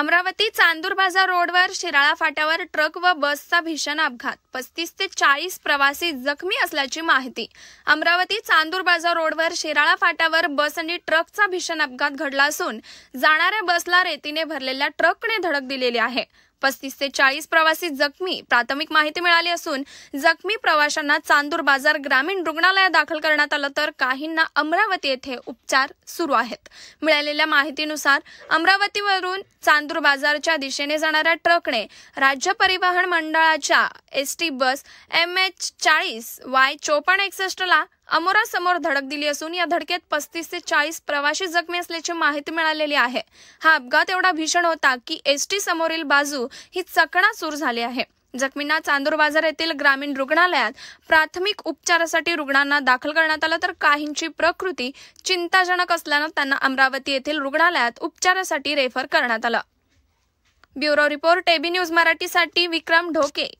अमरावती चांदूर बाजार रोडवर शिराळा फाट्यावर ट्रक व बसचा भीषण अपघात पस्तीस ते चाळीस प्रवासी जखमी असल्याची माहिती अमरावती चांदूर बाजार रोडवर शिराळा फाट्यावर बस आणि ट्रकचा भीषण अपघात घडला असून जाणाऱ्या बसला रेतीने भरलेल्या ट्रकने धडक दिलेली आहे पस्तीस ते चाळीस प्रवासी जखमी प्राथमिक माहिती मिळाली असून जखमी प्रवाशांना चांदूर बाजार ग्रामीण रुग्णालयात दाखल करण्यात आलं तर काहींना अमरावती येथे उपचार सुरू आहेत मिळालेल्या माहितीनुसार अमरावतीवरून चांदूर बाजारच्या दिशेने जाणाऱ्या ट्रकने राज्य परिवहन मंडळाच्या S T bus M H चाळीस वाय चोपन्न एकसष्टला अमोरासमोर धडक दिली असून या धडकेत पस्तीस ते चाळीस प्रवाशी जखमी असल्याची माहिती मिळालेली आहे हा अपघात एवढा भीषण होता की एसटी समोरील बाजू ही चकणाचूर झाली आहे जखमींना चांदूर बाजार येथील ग्रामीण रुग्णालयात प्राथमिक उपचारासाठी रुग्णांना दाखल करण्यात आलं तर काहींची प्रकृती चिंताजनक असल्यानं त्यांना अमरावती येथील रुग्णालयात उपचारासाठी रेफर करण्यात आलं ब्युरो रिपोर्ट एबी न्यूज मराठीसाठी विक्रम ढोके